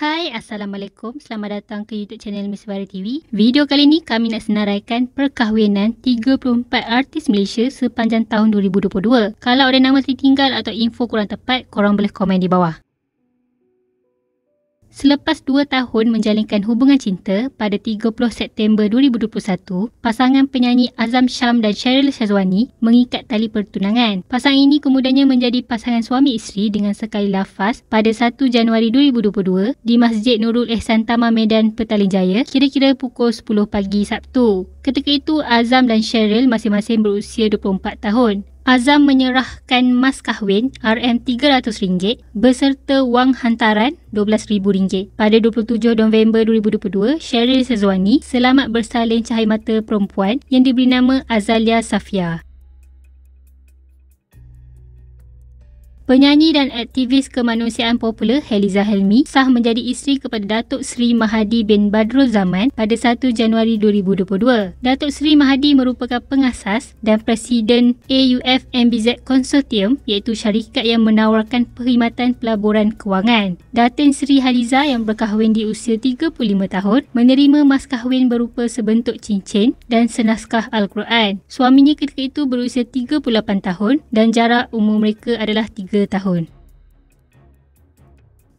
Hai Assalamualaikum Selamat datang ke YouTube channel Miss Bari TV Video kali ni kami nak senaraikan Perkahwinan 34 artis Malaysia Sepanjang tahun 2022 Kalau ada nama tertinggal atau info kurang tepat Korang boleh komen di bawah Selepas dua tahun menjalinkan hubungan cinta pada 30 September 2021, pasangan penyanyi Azam Syam dan Cheryl Syazwani mengikat tali pertunangan. Pasangan ini kemudiannya menjadi pasangan suami isteri dengan sekali lafaz pada 1 Januari 2022 di Masjid Nurul Ehsan Tama Medan Petaling Jaya kira-kira pukul 10 pagi Sabtu. Ketika itu, Azam dan Cheryl masing-masing berusia 24 tahun. Azam menyerahkan mas kahwin RM300 beserta wang hantaran RM12,000. Pada 27 November 2022, Sheryl Sezwani selamat bersalin cahaya mata perempuan yang diberi nama Azalia Safia. Penyanyi dan aktivis kemanusiaan popular Heliza Helmi sah menjadi isteri kepada Datuk Seri Mahadi bin Badrul Zaman pada 1 Januari 2022. Datuk Seri Mahadi merupakan pengasas dan presiden AUF MBZ Consortium iaitu syarikat yang menawarkan perkhidmatan pelaburan kewangan. Datin Seri Heliza yang berkahwin di usia 35 tahun menerima mas kahwin berupa sebentuk cincin dan senaskah Al-Quran. Suaminya ketika itu berusia 38 tahun dan jarak umur mereka adalah 3. 3 tahun.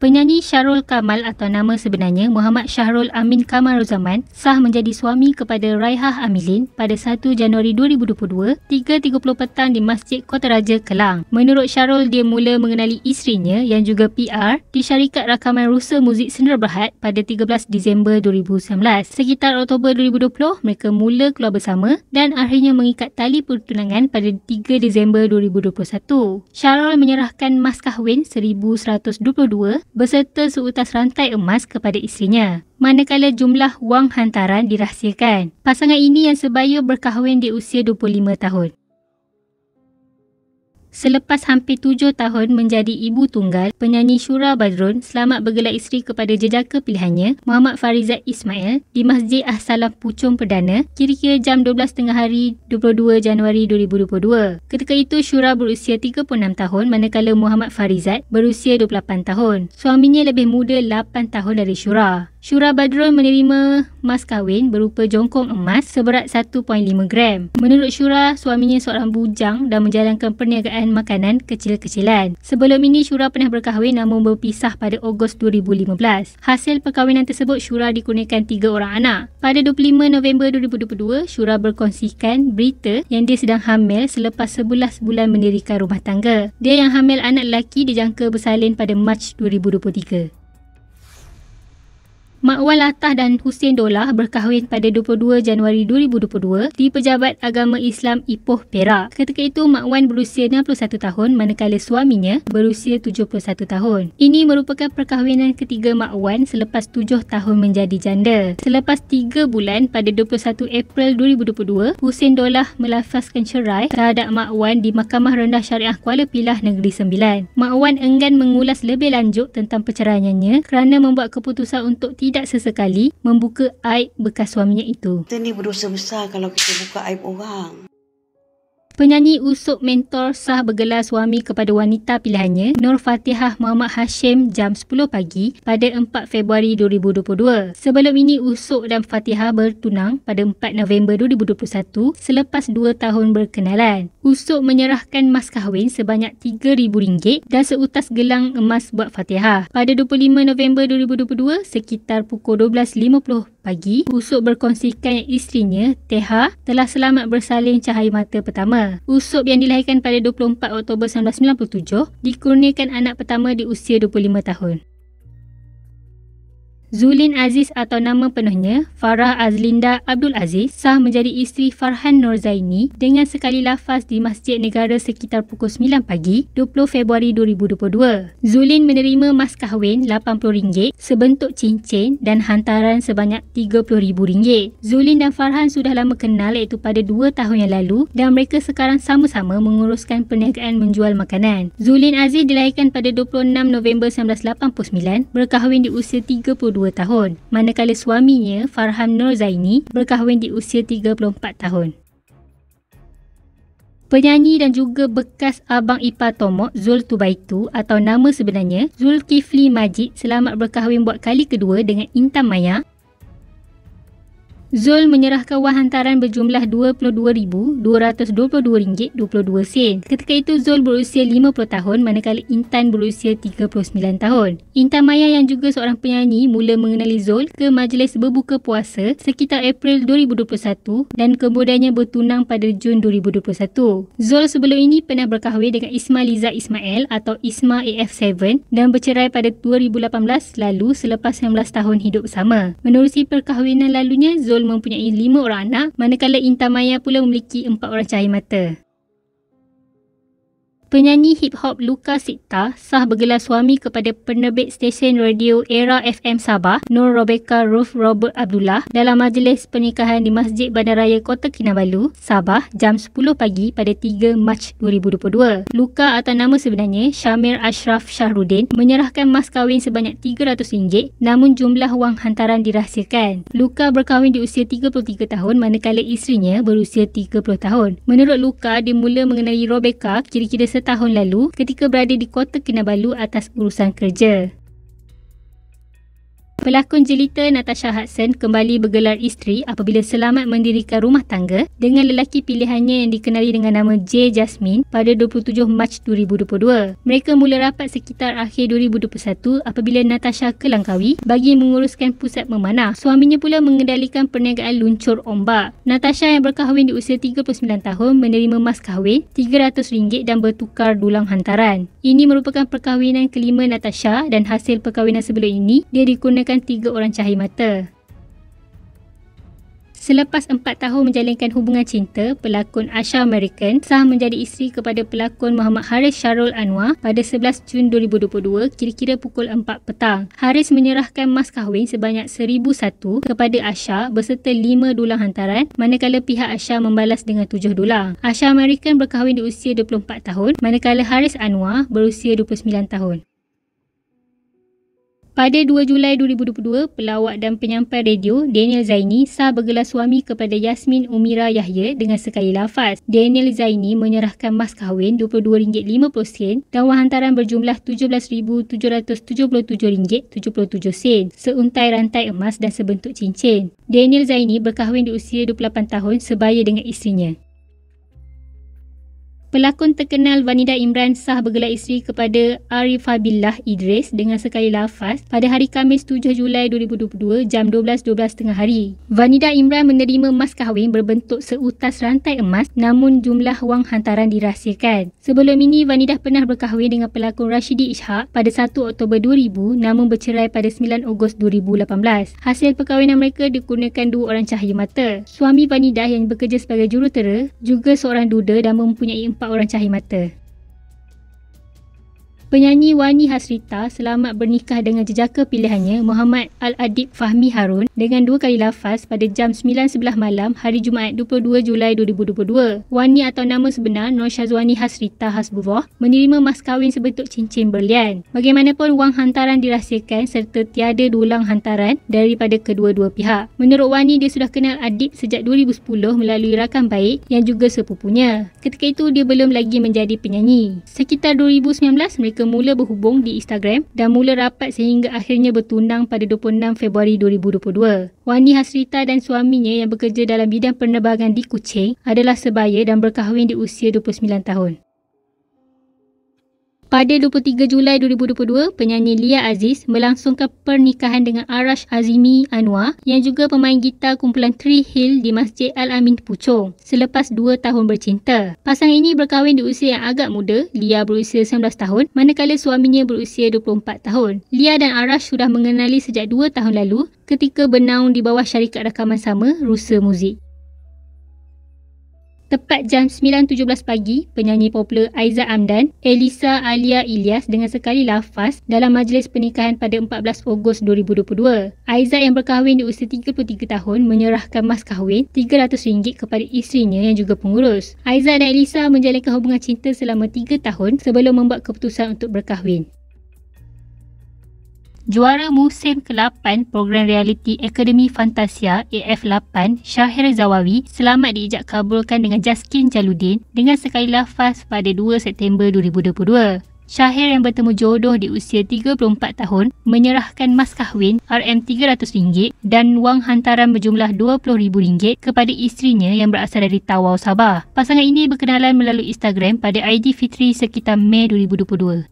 Penyanyi Syarul Kamal atau nama sebenarnya Muhammad Syahrul Amin Kamaruzaman sah menjadi suami kepada Raihah Amilin pada 1 Januari 2022, 3.30 petang di Masjid Kota Raja, Kelang. Menurut Syarul, dia mula mengenali isterinya yang juga PR di syarikat rakaman Rusa Muzik Sendera Berhad pada 13 Disember 2019. Sekitar Oktober 2020, mereka mula keluar bersama dan akhirnya mengikat tali pertunangan pada 3 Disember 2021. Syarul menyerahkan mas kahwin 1122 beserta seutas rantai emas kepada isterinya. Manakala jumlah wang hantaran dirahsiakan. Pasangan ini yang sebaya berkahwin di usia 25 tahun. Selepas hampir tujuh tahun menjadi ibu tunggal, penyanyi Shura Badrun selamat bergelar isteri kepada jejaka pilihannya, Muhammad Farizat Ismail, di Masjid Ahsalam Pucung Perdana, kira-kira jam 12.30 hari 22 Januari 2022. Ketika itu, Shura berusia 36 tahun, manakala Muhammad Farizat berusia 28 tahun. Suaminya lebih muda 8 tahun dari Shura. Syura Badrul menerima mas kahwin berupa jongkong emas seberat 1.5 gram. Menurut Syura, suaminya seorang bujang dan menjalankan perniagaan makanan kecil-kecilan. Sebelum ini, Syura pernah berkahwin namun berpisah pada Ogos 2015. Hasil perkahwinan tersebut, Syura dikurniakan tiga orang anak. Pada 25 November 2022, Syura berkongsikan berita yang dia sedang hamil selepas 11 bulan mendirikan rumah tangga. Dia yang hamil anak lelaki dijangka bersalin pada Mac 2023. Makwan Latah dan Hussein Dolah berkahwin pada 22 Januari 2022 di Pejabat Agama Islam Ipoh, Perak. Ketika itu, Makwan berusia 61 tahun manakala suaminya berusia 71 tahun. Ini merupakan perkahwinan ketiga Makwan selepas 7 tahun menjadi janda. Selepas 3 bulan pada 21 April 2022, Hussein Dolah melafazkan cerai terhadap Makwan di Mahkamah Rendah Syariah Kuala Pilah Negeri Sembilan. Makwan enggan mengulas lebih lanjut tentang perceraiannya kerana membuat keputusan untuk tidak tidak sesekali membuka aib bekas suaminya itu. Kita ni berdosa besar kalau kita buka aib orang. Penyanyi usuk mentor sah bergelar suami kepada wanita pilihannya, Nur Fatihah Muhammad Hashim jam 10 pagi pada 4 Februari 2022. Sebelum ini, usuk dan Fatihah bertunang pada 4 November 2021 selepas 2 tahun berkenalan. Usuk menyerahkan mas kahwin sebanyak RM3,000 dan seutas gelang emas buat Fatihah. Pada 25 November 2022, sekitar pukul 12.50 pagi, Usop berkongsikan yang istrinya, Teha, telah selamat bersalin cahaya mata pertama. Usop yang dilahirkan pada 24 Oktober 1997 dikurniakan anak pertama di usia 25 tahun. Zulin Aziz atau nama penuhnya Farah Azlinda Abdul Aziz sah menjadi isteri Farhan Norzaini dengan sekali lafaz di Masjid Negara sekitar pukul 9 pagi 20 Februari 2022. Zulin menerima mas kahwin RM80, sebentuk cincin dan hantaran sebanyak RM30,000. Zulin dan Farhan sudah lama kenal iaitu pada 2 tahun yang lalu dan mereka sekarang sama-sama menguruskan perniagaan menjual makanan. Zulin Aziz dilahirkan pada 26 November 1989, berkahwin di usia 30 2 tahun, manakala suaminya Farham Nur Zaini berkahwin di usia 34 tahun. Penyanyi dan juga bekas abang ipa Tomok Zul Tubaitu atau nama sebenarnya Zul Kifli Majid selamat berkahwin buat kali kedua dengan Intan Maya Zul menyerahkan wang hantaran berjumlah RM22,222.22. Ketika itu, Zul berusia 50 tahun manakala Intan berusia 39 tahun. Intan Maya yang juga seorang penyanyi mula mengenali Zul ke majlis berbuka puasa sekitar April 2021 dan kemudiannya bertunang pada Jun 2021. Zul sebelum ini pernah berkahwin dengan Isma Liza Ismail atau Isma AF7 dan bercerai pada 2018 lalu selepas 19 tahun hidup sama. Menerusi perkahwinan lalunya, Zul Azrul mempunyai lima orang anak, manakala intamaya pula memiliki empat orang cahaya mata. Penyanyi hip hop Luka Sikta sah bergelar suami kepada penerbit stesen radio Era FM Sabah, Nur Rebecca Ruth Robert Abdullah dalam majlis pernikahan di Masjid Bandaraya Kota Kinabalu, Sabah jam 10 pagi pada 3 Mac 2022. Luka atau nama sebenarnya Syamir Ashraf Shahrudin menyerahkan mas kahwin sebanyak RM300 namun jumlah wang hantaran dirahsiakan. Luka berkahwin di usia 33 tahun manakala isterinya berusia 30 tahun. Menurut Luka, dia mula mengenali Rebecca kira-kira Tahun lalu ketika berada di Kota Kinabalu atas urusan kerja. Pelakon jelita Natasha Hudson kembali bergelar isteri apabila selamat mendirikan rumah tangga dengan lelaki pilihannya yang dikenali dengan nama J. Jasmine pada 27 Mac 2022. Mereka mula rapat sekitar akhir 2021 apabila Natasha ke Langkawi bagi menguruskan pusat memanah. Suaminya pula mengendalikan perniagaan luncur ombak. Natasha yang berkahwin di usia 39 tahun menerima mas kahwin RM300 dan bertukar dulang hantaran. Ini merupakan perkahwinan kelima Natasha dan hasil perkahwinan sebelum ini dia dikurniakan menggunakan tiga orang cahaya mata. Selepas empat tahun menjalinkan hubungan cinta, pelakon Asha American sah menjadi isteri kepada pelakon Muhammad Haris Sharul Anwar pada 11 Jun 2022 kira-kira pukul 4 petang. Haris menyerahkan mas kahwin sebanyak seribu satu kepada Asha berserta 5 dulang hantaran manakala pihak Asha membalas dengan tujuh dulang. Asha American berkahwin di usia 24 tahun manakala Haris Anwar berusia 29 tahun. Pada 2 Julai 2022, pelawak dan penyampai radio Daniel Zaini sah bergelar suami kepada Yasmin Umira Yahya dengan sekali lafaz. Daniel Zaini menyerahkan mas kahwin RM22.50 dan wang hantaran berjumlah RM17,777.77 seuntai rantai emas dan sebentuk cincin. Daniel Zaini berkahwin di usia 28 tahun sebaya dengan isterinya. Pelakon terkenal Vanida Imran sah bergelar isteri kepada Arifabilah Idris dengan sekali lafaz pada hari Kamis 7 Julai 2022 jam 12.12 tengah hari. Vanida Imran menerima mas kahwin berbentuk seutas rantai emas namun jumlah wang hantaran dirahsiakan. Sebelum ini, Vanida pernah berkahwin dengan pelakon Rashidi Ishak pada 1 Oktober 2000 namun bercerai pada 9 Ogos 2018. Hasil perkahwinan mereka digunakan dua orang cahaya mata. Suami Vanida yang bekerja sebagai jurutera juga seorang duda dan mempunyai empat dapat orang cahaya mata Penyanyi Wani Hasrita selamat bernikah dengan jejaka pilihannya Muhammad Al-Adib Fahmi Harun dengan dua kali lafaz pada jam 9.11 malam hari Jumaat 22 Julai 2022. Wani atau nama sebenar Nur Syazwani Hasrita Hasbullah menerima mas kahwin sebentuk cincin berlian. Bagaimanapun wang hantaran dirahsiakan serta tiada dulang hantaran daripada kedua-dua pihak. Menurut Wani, dia sudah kenal Adib sejak 2010 melalui rakan baik yang juga sepupunya. Ketika itu, dia belum lagi menjadi penyanyi. Sekitar 2019, mereka mereka mula berhubung di Instagram dan mula rapat sehingga akhirnya bertunang pada 26 Februari 2022. Wani Hasrita dan suaminya yang bekerja dalam bidang penerbangan di Kuching adalah sebaya dan berkahwin di usia 29 tahun. Pada 23 Julai 2022, penyanyi Lia Aziz melangsungkan pernikahan dengan Arash Azimi Anwar yang juga pemain gitar kumpulan Three Hill di Masjid Al-Amin Puchong selepas 2 tahun bercinta. Pasangan ini berkahwin di usia yang agak muda, Lia berusia 19 tahun, manakala suaminya berusia 24 tahun. Lia dan Arash sudah mengenali sejak 2 tahun lalu ketika bernaung di bawah syarikat rakaman sama, Rusa Muzik. Tepat jam 9.17 pagi, penyanyi popular Aiza Amdan, Elisa Alia Ilyas dengan sekali lafaz dalam majlis pernikahan pada 14 Ogos 2022. Aiza yang berkahwin di usia 33 tahun menyerahkan mas kahwin RM300 kepada isterinya yang juga pengurus. Aiza dan Elisa menjalinkan hubungan cinta selama 3 tahun sebelum membuat keputusan untuk berkahwin juara musim ke-8 program reality Akademi Fantasia AF8 Syahir Zawawi selamat diijak kabulkan dengan Jaskin Jaludin dengan sekali lafaz pada 2 September 2022. Syahir yang bertemu jodoh di usia 34 tahun menyerahkan mas kahwin RM300 dan wang hantaran berjumlah RM20,000 kepada isterinya yang berasal dari Tawau, Sabah. Pasangan ini berkenalan melalui Instagram pada ID Fitri sekitar Mei 2022.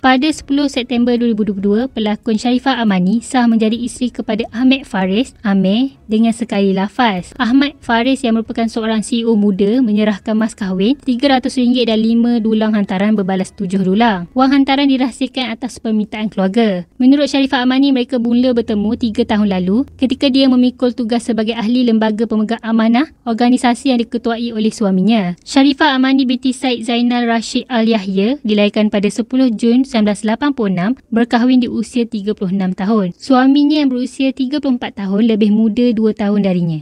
Pada 10 September 2022, pelakon Sharifah Amani sah menjadi isteri kepada Ahmed Faris, Amir, dengan sekali lafaz. Ahmed Faris yang merupakan seorang CEO muda menyerahkan mas kahwin RM300 dan 5 dulang hantaran berbalas 7 dulang. Wang hantaran dirahsiakan atas permintaan keluarga. Menurut Sharifah Amani, mereka mula bertemu 3 tahun lalu ketika dia memikul tugas sebagai ahli lembaga pemegang amanah organisasi yang diketuai oleh suaminya. Sharifah Amani binti Said Zainal Rashid Al-Yahya dilahirkan pada 10 Jun 1986 berkahwin di usia 36 tahun. Suaminya yang berusia 34 tahun lebih muda 2 tahun darinya.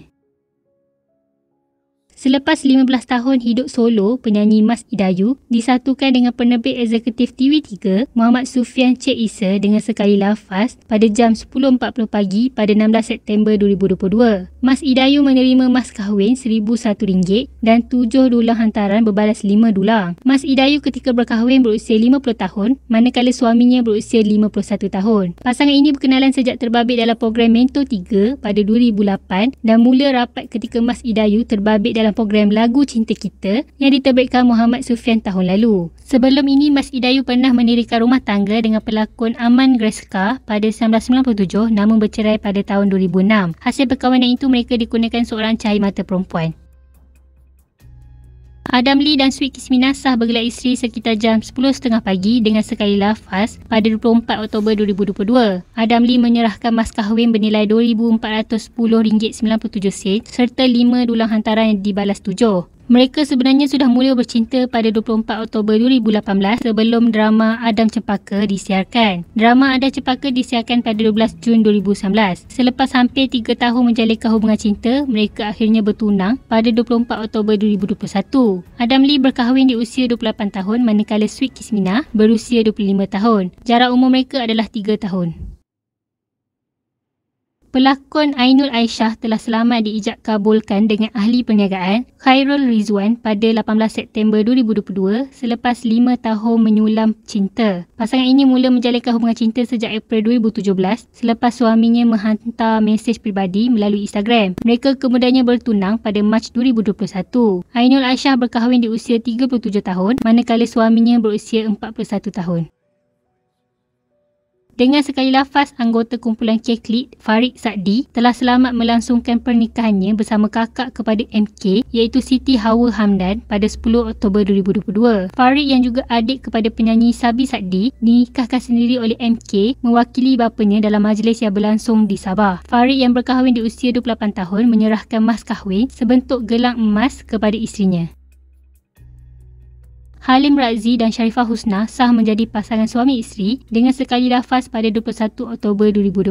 Selepas 15 tahun hidup solo, penyanyi Mas Idayu disatukan dengan penerbit eksekutif TV3, Muhammad Sufian Cik Isa dengan sekali lafaz pada jam 10.40 pagi pada 16 September 2022. Mas Idayu menerima mas kahwin RM1,001 dan tujuh dulang hantaran berbalas lima dulang. Mas Idayu ketika berkahwin berusia 50 tahun, manakala suaminya berusia 51 tahun. Pasangan ini berkenalan sejak terbabit dalam program Mentor 3 pada 2008 dan mula rapat ketika Mas Idayu terbabit dalam dalam program Lagu Cinta Kita yang diterbitkan Muhammad Sufian tahun lalu. Sebelum ini, Mas Idayu pernah mendirikan rumah tangga dengan pelakon Aman Greska pada 1997 namun bercerai pada tahun 2006. Hasil perkahwinan itu mereka dikunakan seorang cahaya mata perempuan. Adam Lee dan Sweet Kisminasah bergelar isteri sekitar jam 10.30 pagi dengan sekali lafaz pada 24 Oktober 2022. Adam Lee menyerahkan mas kahwin bernilai RM2,410.97 serta 5 dulang hantaran yang dibalas tujuh. Mereka sebenarnya sudah mula bercinta pada 24 Oktober 2018 sebelum drama Adam Cempaka disiarkan. Drama Adam Cempaka disiarkan pada 12 Jun 2019. Selepas hampir 3 tahun menjalinkan hubungan cinta, mereka akhirnya bertunang pada 24 Oktober 2021. Adam Lee berkahwin di usia 28 tahun manakala Sweet Kismina berusia 25 tahun. Jarak umur mereka adalah 3 tahun. Pelakon Ainul Aisyah telah selamat diijak kabulkan dengan ahli perniagaan Khairul Rizwan pada 18 September 2022 selepas 5 tahun menyulam cinta. Pasangan ini mula menjalankan hubungan cinta sejak April 2017 selepas suaminya menghantar mesej peribadi melalui Instagram. Mereka kemudiannya bertunang pada Mac 2021. Ainul Aisyah berkahwin di usia 37 tahun manakala suaminya berusia 41 tahun. Dengan sekali lafaz anggota kumpulan Keklit, Farid Sa'di telah selamat melangsungkan pernikahannya bersama kakak kepada MK iaitu Siti Hawa Hamdan pada 10 Oktober 2022. Farid yang juga adik kepada penyanyi Sabi Sa'di dinikahkan sendiri oleh MK mewakili bapanya dalam majlis yang berlangsung di Sabah. Farid yang berkahwin di usia 28 tahun menyerahkan mas kahwin sebentuk gelang emas kepada isterinya. Halim Razi dan Sharifah Husna sah menjadi pasangan suami isteri dengan sekali lafaz pada 21 Oktober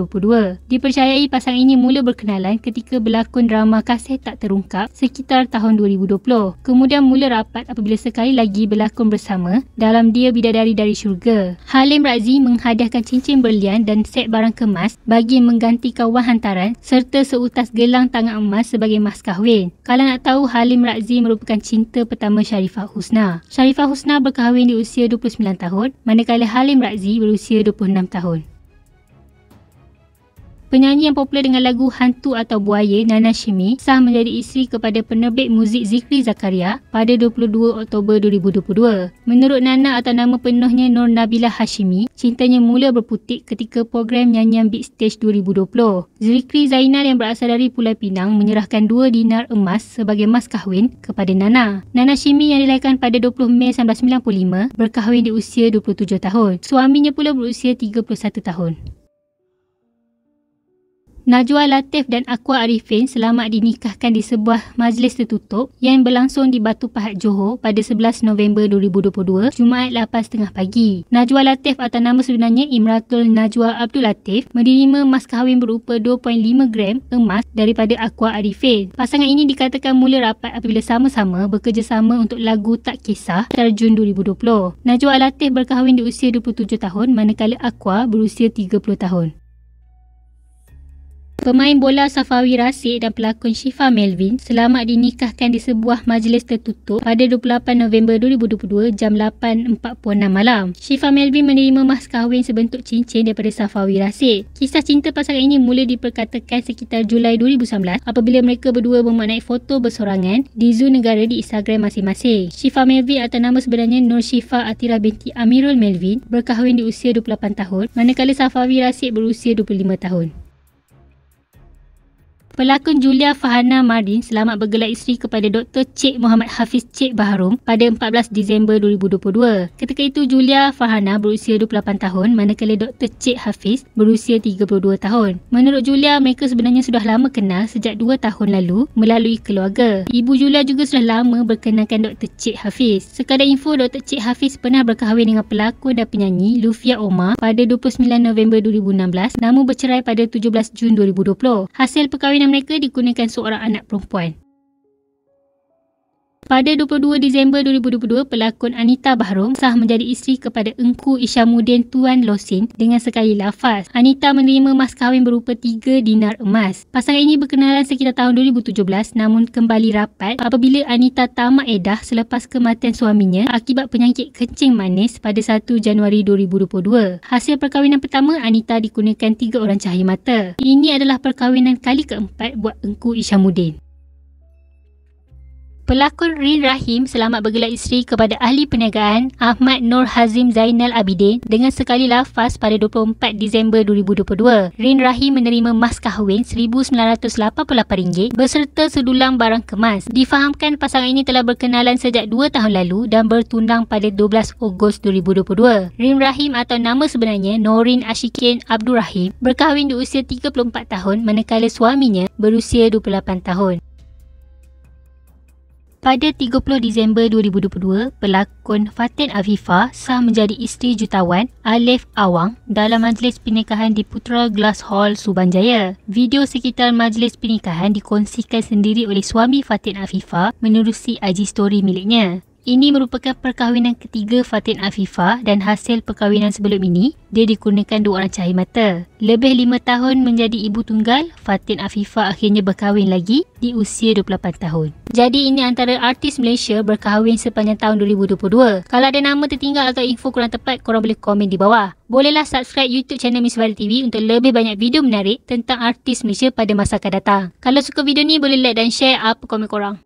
2022. Dipercayai pasangan ini mula berkenalan ketika berlakon drama Kasih Tak Terungkap sekitar tahun 2020. Kemudian mula rapat apabila sekali lagi berlakon bersama dalam Dia Bidadari Dari Syurga. Halim Razi menghadiahkan cincin berlian dan set barang kemas bagi mengganti kawan hantaran serta seutas gelang tangan emas sebagai mas kahwin. Kalau nak tahu, Halim Razi merupakan cinta pertama Sharifah Husna. Sharifah Husna berkahwin di usia 29 tahun, manakala Halim Razi berusia 26 tahun. Penyanyi yang popular dengan lagu Hantu atau Buaya, Nana Shimi, sah menjadi isteri kepada penerbit muzik Zikri Zakaria pada 22 Oktober 2022. Menurut Nana atau nama penuhnya Nur Nabila Hashimi, cintanya mula berputik ketika program nyanyian Big Stage 2020. Zikri Zainal yang berasal dari Pulau Pinang menyerahkan dua dinar emas sebagai mas kahwin kepada Nana. Nana Shimi yang dilahirkan pada 20 Mei 1995 berkahwin di usia 27 tahun. Suaminya pula berusia 31 tahun. Najwa Latif dan Aqua Arifin selamat dinikahkan di sebuah majlis tertutup yang berlangsung di Batu Pahat Johor pada 11 November 2022, Jumaat 8.30 pagi. Najwa Latif atau nama sebenarnya Imratul Najwa Abdul Latif menerima mas kahwin berupa 2.5 gram emas daripada Aqua Arifin. Pasangan ini dikatakan mula rapat apabila sama-sama bekerjasama untuk lagu Tak Kisah pada Jun 2020. Najwa Latif berkahwin di usia 27 tahun manakala Aqua berusia 30 tahun. Pemain bola Safawi Rasik dan pelakon Shifa Melvin selamat dinikahkan di sebuah majlis tertutup pada 28 November 2022 jam 8.46 malam. Shifa Melvin menerima mas kahwin sebentuk cincin daripada Safawi Rasik. Kisah cinta pasangan ini mula diperkatakan sekitar Julai 2019 apabila mereka berdua memaknai foto bersorangan di zoo negara di Instagram masing-masing. Shifa Melvin atau nama sebenarnya Nur Shifa Atira binti Amirul Melvin berkahwin di usia 28 tahun manakala Safawi Rasik berusia 25 tahun. Pelakon Julia Fahana Mardin selamat bergelar isteri kepada Dr. Cik Muhammad Hafiz Cik Baharum pada 14 Disember 2022. Ketika itu Julia Fahana berusia 28 tahun manakala Dr. Cik Hafiz berusia 32 tahun. Menurut Julia, mereka sebenarnya sudah lama kenal sejak 2 tahun lalu melalui keluarga. Ibu Julia juga sudah lama berkenalkan Dr. Cik Hafiz. Sekadar info, Dr. Cik Hafiz pernah berkahwin dengan pelakon dan penyanyi Lufia Omar pada 29 November 2016 namun bercerai pada 17 Jun 2020. Hasil perkahwinan mereka digunakan seorang anak perempuan. Pada 22 Disember 2022, pelakon Anita Bahrom sah menjadi isteri kepada Engku Isyamuddin Tuan Losin dengan sekali lafaz. Anita menerima mas kahwin berupa 3 dinar emas. Pasangan ini berkenalan sekitar tahun 2017 namun kembali rapat apabila Anita tamak edah selepas kematian suaminya akibat penyakit kencing manis pada 1 Januari 2022. Hasil perkahwinan pertama Anita dikunakan 3 orang cahaya mata. Ini adalah perkahwinan kali keempat buat Engku Isyamuddin. Pelakon Rin Rahim selamat bergelar isteri kepada ahli perniagaan Ahmad Nur Hazim Zainal Abidin dengan sekali lafaz pada 24 Disember 2022. Rin Rahim menerima mas kahwin RM1,988 berserta sedulang barang kemas. Difahamkan pasangan ini telah berkenalan sejak 2 tahun lalu dan bertunang pada 12 Ogos 2022. Rin Rahim atau nama sebenarnya Norin Ashikin Abdul Rahim berkahwin di usia 34 tahun manakala suaminya berusia 28 tahun. Pada 30 Disember 2022, pelakon Fatin Afifah sah menjadi isteri jutawan Alif Awang dalam majlis pernikahan di Putra Glass Hall, Subang Jaya. Video sekitar majlis pernikahan dikongsikan sendiri oleh suami Fatin Afifah menerusi IG story miliknya. Ini merupakan perkahwinan ketiga Fatin Afifah dan hasil perkahwinan sebelum ini, dia dikurniakan dua orang cahaya mata. Lebih lima tahun menjadi ibu tunggal, Fatin Afifah akhirnya berkahwin lagi di usia 28 tahun. Jadi ini antara artis Malaysia berkahwin sepanjang tahun 2022. Kalau ada nama tertinggal atau info kurang tepat, korang boleh komen di bawah. Bolehlah subscribe YouTube channel Miss Viral TV untuk lebih banyak video menarik tentang artis Malaysia pada masa akan datang. Kalau suka video ni, boleh like dan share apa komen korang.